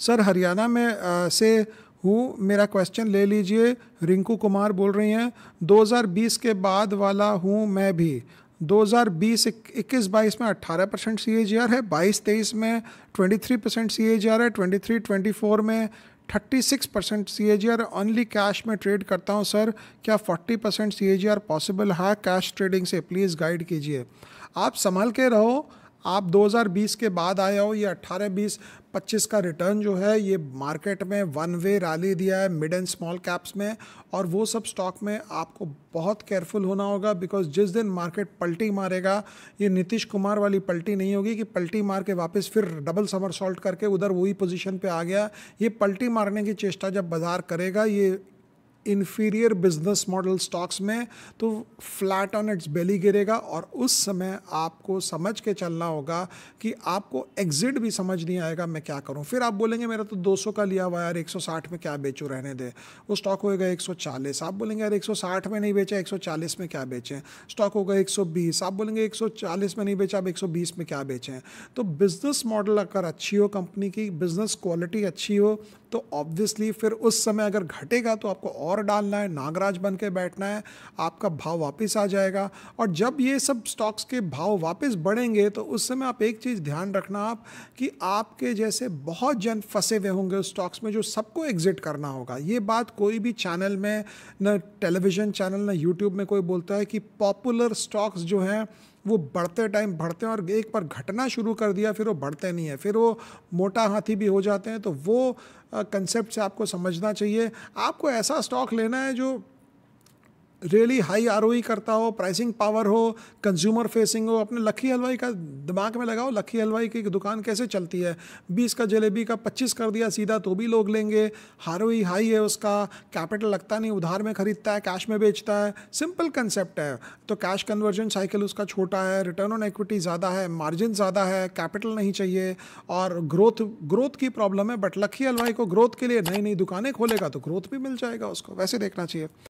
sir Haryana में आ, से हूँ मेरा क्वेश्चन ले लीजिए रिंकू कुमार बोल रही हैं 2020 के बाद वाला हूँ मैं भी 2020 इक्कीस बाईस में 18 परसेंट सी है बाईस तेईस में 23 परसेंट सी है 23 24 में 36 percent C A R only cash में ट्रेड करता हूं सर क्या 40 percent C A G R possible है कैश ट्रेडिंग से प्लीज़ गाइड कीजिए आप संभाल के रहो आप 2020 के बाद आए हो ये 18 बीस 25 का रिटर्न जो है ये मार्केट में वन वे रैली दिया है मिड एंड स्मॉल कैप्स में और वो सब स्टॉक में आपको बहुत केयरफुल होना होगा बिकॉज जिस दिन मार्केट पलटी मारेगा ये नीतीश कुमार वाली पलटी नहीं होगी कि पलटी मार के वापस फिर डबल समर सॉल्ट करके उधर वही पोजिशन पर आ गया ये पलटी मारने की चेष्टा जब बाजार करेगा ये इन्फीरियर बिजनेस मॉडल स्टॉक्स में तो फ्लैट ऑन इट्स बेली गिरेगा और उस समय आपको समझ के चलना होगा कि आपको एग्जिट भी समझ नहीं आएगा मैं क्या करूं फिर आप बोलेंगे मेरा तो 200 का लिया हुआ यार 160 में क्या बेचूं रहने दे वो स्टॉक होएगा 140 आप बोलेंगे यार 160 में नहीं बेचा 140 में क्या बेचें स्टॉक होगा 120 आप बोलेंगे 140 में नहीं बेचा आप 120 में क्या बेचें तो बिज़नेस मॉडल अगर अच्छी हो कंपनी की बिज़नेस क्वालिटी अच्छी हो तो ऑब्वियसली फिर उस समय अगर घटेगा तो आपको और और डालना है नागराज बन के बैठना है आपका भाव वापस आ जाएगा और जब ये सब स्टॉक्स के भाव वापस बढ़ेंगे तो उस समय आप एक चीज़ ध्यान रखना आप कि आपके जैसे बहुत जन फंसे हुए होंगे उस स्टॉक्स में जो सबको एग्जिट करना होगा ये बात कोई भी चैनल में न टेलीविज़न चैनल न यूट्यूब में कोई बोलता है कि पॉपुलर स्टॉक्स जो हैं वो बढ़ते टाइम बढ़ते हैं और एक बार घटना शुरू कर दिया फिर वो बढ़ते नहीं है फिर वो मोटा हाथी भी हो जाते हैं तो वो कंसेप्ट से आपको समझना चाहिए आपको ऐसा स्टॉक लेना है जो रियली हाई आर करता हो प्राइसिंग पावर हो कंज्यूमर फेसिंग हो अपने लखी हलवाई का दिमाग में लगाओ लखी हलवाई की दुकान कैसे चलती है बीस का जलेबी का पच्चीस कर दिया सीधा तो भी लोग लेंगे आर हाई e है उसका कैपिटल लगता नहीं उधार में खरीदता है कैश में बेचता है सिंपल कंसेप्ट है तो कैश कन्वर्जन साइकिल उसका छोटा है रिटर्न ऑन इक्विटी ज़्यादा है मार्जिन ज़्यादा है कैपिटल नहीं चाहिए और ग्रोथ ग्रोथ की प्रॉब्लम है बट लखी हलवाई को ग्रोथ के लिए नई नई दुकानें खोलेगा तो ग्रोथ भी मिल जाएगा उसको वैसे देखना चाहिए